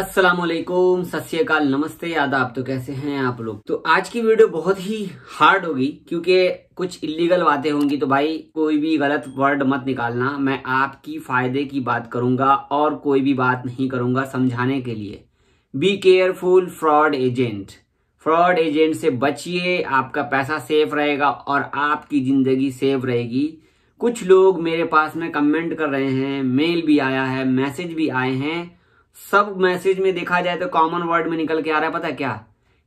सत श्रीकाल नमस्ते आप तो कैसे हैं आप लोग तो आज की वीडियो बहुत ही हार्ड होगी क्योंकि कुछ इलीगल बातें होंगी तो भाई कोई भी गलत वर्ड मत निकालना मैं आपकी फायदे की बात करूंगा और कोई भी बात नहीं करूंगा समझाने के लिए be careful fraud agent fraud agent से बचिए आपका पैसा सेफ रहेगा और आपकी जिंदगी सेफ रहेगी कुछ लोग मेरे पास में कमेंट कर रहे हैं मेल भी आया है मैसेज भी आए हैं सब मैसेज में देखा जाए तो कॉमन वर्ड में निकल के आ रहा है पता क्या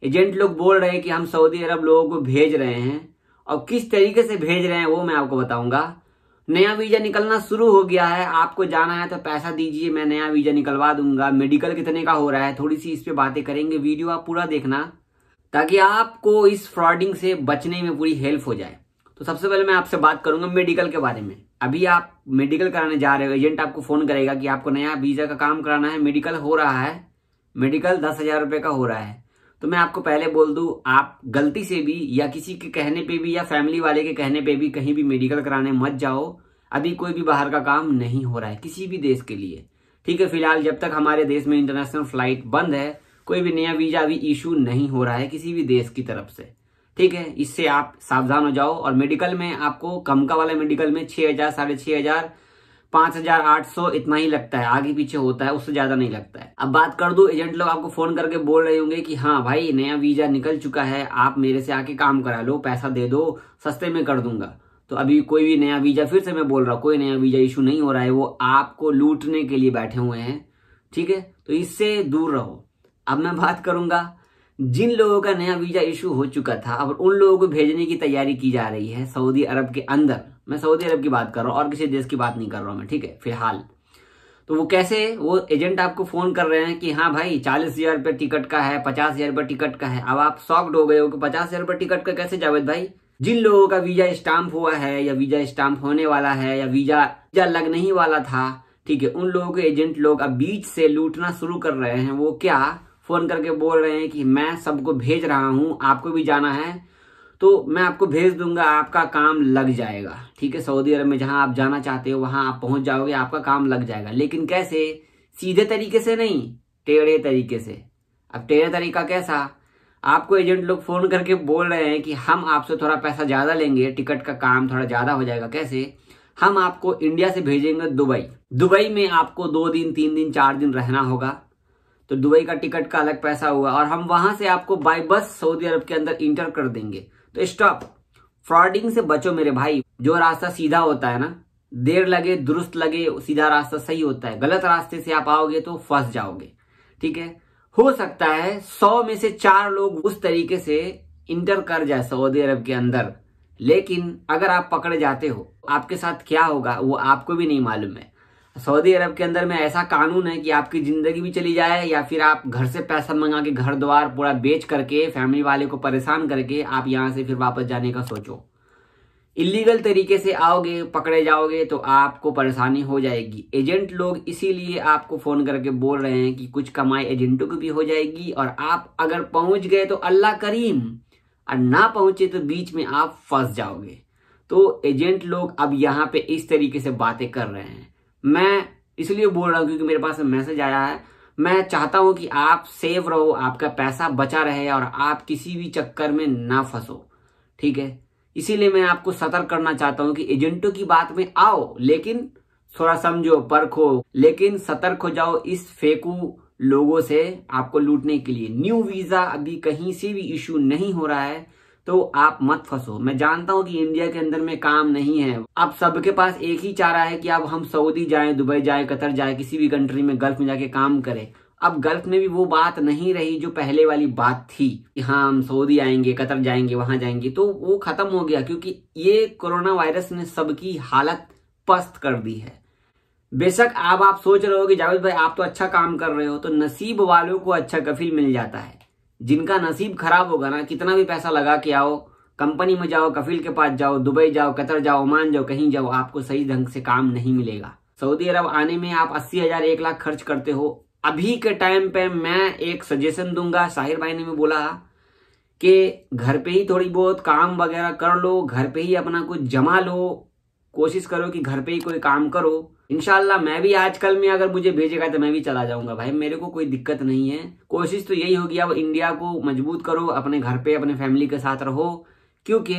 एजेंट लोग बोल रहे हैं कि हम सऊदी अरब लोगों को भेज रहे हैं और किस तरीके से भेज रहे हैं वो मैं आपको बताऊंगा नया वीजा निकलना शुरू हो गया है आपको जाना है तो पैसा दीजिए मैं नया वीजा निकलवा दूंगा मेडिकल कितने का हो रहा है थोड़ी सी इस पर बातें करेंगे वीडियो आप पूरा देखना ताकि आपको इस फ्रॉडिंग से बचने में पूरी हेल्प हो जाए तो सबसे पहले मैं आपसे बात करूंगा मेडिकल के बारे में अभी आप मेडिकल कराने जा रहे हो एजेंट आपको फोन करेगा कि आपको नया वीजा का काम कराना है मेडिकल हो रहा है मेडिकल दस हजार रुपये का हो रहा है तो मैं आपको पहले बोल दूं आप गलती से भी या किसी के कहने पे भी या फैमिली वाले के कहने पे भी कहीं भी मेडिकल कराने मत जाओ अभी कोई भी बाहर का काम नहीं हो रहा है किसी भी देश के लिए ठीक है फिलहाल जब तक हमारे देश में इंटरनेशनल फ्लाइट बंद है कोई भी नया वीजा अभी इशू नहीं हो रहा है किसी भी देश की तरफ से ठीक है इससे आप सावधान हो जाओ और मेडिकल में आपको कमका वाला मेडिकल में छह हजार साढ़े छह हजार पांच हजार आठ सौ इतना ही लगता है आगे पीछे होता है उससे ज्यादा नहीं लगता है अब बात कर दू एजेंट लोग आपको फोन करके बोल रहे होंगे कि हाँ भाई नया वीजा निकल चुका है आप मेरे से आके काम करा लो पैसा दे दो सस्ते में कर दूंगा तो अभी कोई भी नया वीजा फिर से मैं बोल रहा हूँ कोई नया वीजा इशू नहीं हो रहा है वो आपको लूटने के लिए बैठे हुए हैं ठीक है तो इससे दूर रहो अब मैं बात करूंगा जिन लोगों का नया वीजा इशू हो चुका था अब उन लोगों को भेजने की तैयारी की जा रही है सऊदी अरब के अंदर मैं सऊदी अरब की बात कर रहा हूँ और किसी देश की बात नहीं कर रहा हूँ मैं ठीक है फिलहाल तो वो कैसे वो एजेंट आपको फोन कर रहे हैं कि हाँ भाई चालीस हजार रुपये टिकट का है पचास हजार रुपये टिकट का है अब आप सॉफ्ट हो गए हो कि पचास हजार रुपये टिकट का कैसे जावेद भाई जिन लोगों का वीजा स्टाम्प हुआ है या वीजा स्टाम्प होने वाला है या वीजा वीजा लग नहीं वाला था ठीक है उन लोगों के एजेंट लोग अब बीच से लूटना शुरू कर रहे हैं वो क्या फ़ोन करके बोल रहे हैं कि मैं सबको भेज रहा हूं आपको भी जाना है तो मैं आपको भेज दूंगा आपका काम लग जाएगा ठीक है सऊदी अरब में जहां आप जाना चाहते हो वहां आप पहुंच जाओगे आपका काम लग जाएगा लेकिन कैसे सीधे तरीके से नहीं टेढ़े तरीके से अब टेढ़ा तरीका कैसा आपको एजेंट लोग फ़ोन करके बोल रहे हैं कि हम आपसे थोड़ा पैसा ज़्यादा लेंगे टिकट का काम थोड़ा ज़्यादा हो जाएगा कैसे हम आपको इंडिया से भेजेंगे दुबई दुबई में आपको दो दिन तीन दिन चार दिन रहना होगा तो दुबई का टिकट का अलग पैसा हुआ और हम वहां से आपको बाय बस सऊदी अरब के अंदर इंटर कर देंगे तो स्टॉप फ्रॉडिंग से बचो मेरे भाई जो रास्ता सीधा होता है ना देर लगे दुरुस्त लगे सीधा रास्ता सही होता है गलत रास्ते से आप आओगे तो फंस जाओगे ठीक है हो सकता है सौ में से चार लोग उस तरीके से इंटर कर जाए सऊदी अरब के अंदर लेकिन अगर आप पकड़े जाते हो आपके साथ क्या होगा वो आपको भी नहीं मालूम है सऊदी अरब के अंदर में ऐसा कानून है कि आपकी जिंदगी भी चली जाए या फिर आप घर से पैसा मंगा के घर द्वार पूरा बेच करके फैमिली वाले को परेशान करके आप यहाँ से फिर वापस जाने का सोचो इलीगल तरीके से आओगे पकड़े जाओगे तो आपको परेशानी हो जाएगी एजेंट लोग इसीलिए आपको फ़ोन करके बोल रहे हैं कि कुछ कमाई एजेंटों की भी हो जाएगी और आप अगर पहुंच गए तो अल्लाह करीम और ना पहुंचे तो बीच में आप फंस जाओगे तो एजेंट लोग अब यहाँ पे इस तरीके से बातें कर रहे हैं मैं इसलिए बोल रहा हूँ क्योंकि मेरे पास मैसेज आया है मैं चाहता हूं कि आप सेफ रहो आपका पैसा बचा रहे और आप किसी भी चक्कर में ना फंसो ठीक है इसीलिए मैं आपको सतर्क करना चाहता हूं कि एजेंटों की बात में आओ लेकिन थोड़ा समझो परखो लेकिन सतर्क हो जाओ इस फेकू लोगों से आपको लूटने के लिए न्यू वीजा अभी कहीं से भी इश्यू नहीं हो रहा है तो आप मत फंसो मैं जानता हूँ कि इंडिया के अंदर में काम नहीं है अब सबके पास एक ही चारा है कि अब हम सऊदी जाए दुबई जाए कतर जाए किसी भी कंट्री में गल्फ में जाके काम करें अब गल्फ में भी वो बात नहीं रही जो पहले वाली बात थी कि हाँ हम सऊदी आएंगे कतर जाएंगे वहां जाएंगे तो वो खत्म हो गया क्योंकि ये कोरोना वायरस ने सबकी हालत पस्त कर दी है बेशक अब आप सोच रहे हो कि जावेद भाई आप तो अच्छा काम कर रहे हो तो नसीब वालों को अच्छा कफिल मिल जाता है जिनका नसीब खराब होगा ना कितना भी पैसा लगा के आओ कंपनी में जाओ कफिल के पास जाओ दुबई जाओ कतर जाओ ओमान जाओ कहीं जाओ आपको सही ढंग से काम नहीं मिलेगा सऊदी अरब आने में आप अस्सी हजार एक लाख खर्च करते हो अभी के टाइम पे मैं एक सजेशन दूंगा साहिर भाई ने भी बोला कि घर पे ही थोड़ी बहुत काम वगैरह कर लो घर पे ही अपना कुछ जमा लो कोशिश करो कि घर पे ही कोई काम करो इनशाला मैं भी आजकल में अगर मुझे भेजेगा तो मैं भी चला जाऊंगा भाई मेरे को कोई दिक्कत नहीं है कोशिश तो यही होगी अब इंडिया को मजबूत करो अपने घर पे अपने फैमिली के साथ रहो क्योंकि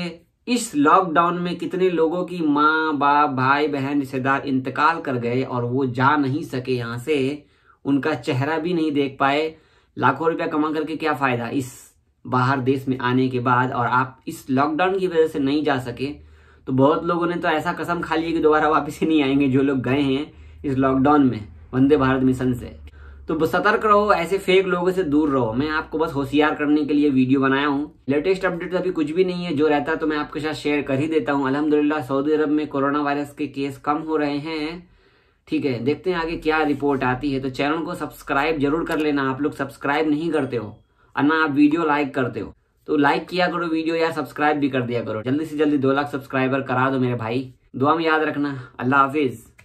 इस लॉकडाउन में कितने लोगों की माँ बाप भाई बहन रिश्तेदार इंतकाल कर गए और वो जा नहीं सके यहाँ से उनका चेहरा भी नहीं देख पाए लाखों रुपया कमा करके क्या फायदा इस बाहर देश में आने के बाद और आप इस लॉकडाउन की वजह से नहीं जा सके तो बहुत लोगों ने तो ऐसा कसम खा ली है कि दोबारा वापस ही नहीं आएंगे जो लोग गए हैं इस लॉकडाउन में वंदे भारत मिशन से तो सतर्क रहो ऐसे फेक लोगों से दूर रहो मैं आपको बस होशियार करने के लिए वीडियो बनाया हूँ लेटेस्ट अपडेट तो अभी कुछ भी नहीं है जो रहता है तो मैं आपके साथ शेयर कर ही देता हूँ अलहमदिल्ला सऊदी अरब में कोरोना वायरस के केस कम हो रहे हैं ठीक है देखते हैं आगे क्या रिपोर्ट आती है तो चैनल को सब्सक्राइब जरूर कर लेना आप लोग सब्सक्राइब नहीं करते हो और ना आप वीडियो लाइक करते हो तो लाइक किया करो वीडियो या सब्सक्राइब भी कर दिया करो जल्दी से जल्दी दो लाख सब्सक्राइबर करा दो मेरे भाई दुआ में याद रखना अल्लाह हाफिज़